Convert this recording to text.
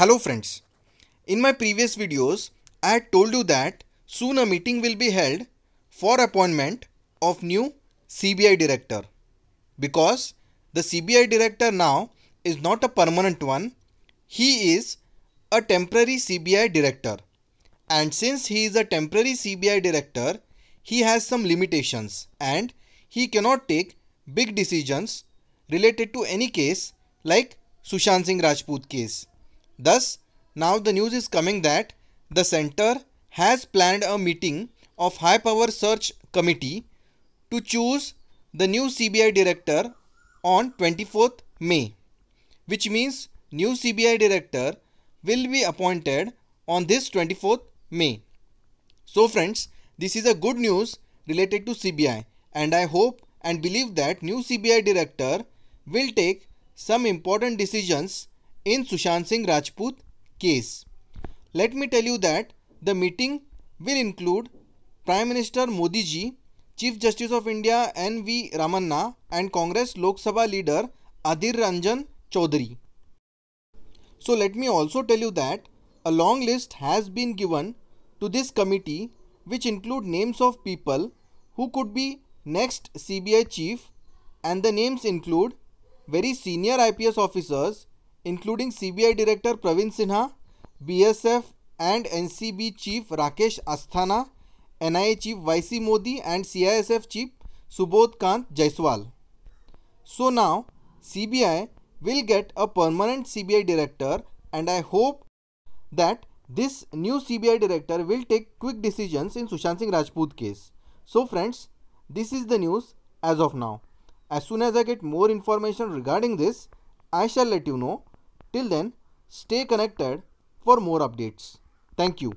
Hello friends, in my previous videos I had told you that soon a meeting will be held for appointment of new CBI director because the CBI director now is not a permanent one, he is a temporary CBI director and since he is a temporary CBI director he has some limitations and he cannot take big decisions related to any case like Sushant Singh Rajput case Thus, now the news is coming that the center has planned a meeting of high power search committee to choose the new CBI director on 24th May which means new CBI director will be appointed on this 24th May. So friends this is a good news related to CBI and I hope and believe that new CBI director will take some important decisions in Sushant Singh Rajput case. Let me tell you that the meeting will include Prime Minister Modi ji, Chief Justice of India N. V. Ramanna and Congress Lok Sabha leader Adhir Ranjan Chaudhary. So let me also tell you that a long list has been given to this committee which include names of people who could be next CBI chief and the names include very senior IPS officers including CBI Director Praveen Sinha, BSF and NCB Chief Rakesh Asthana, NIA Chief YC Modi and CISF Chief Subodh Kant Jaiswal. So now CBI will get a permanent CBI Director and I hope that this new CBI Director will take quick decisions in Sushant Singh Rajput case. So friends, this is the news as of now. As soon as I get more information regarding this, I shall let you know. Till then, stay connected for more updates. Thank you.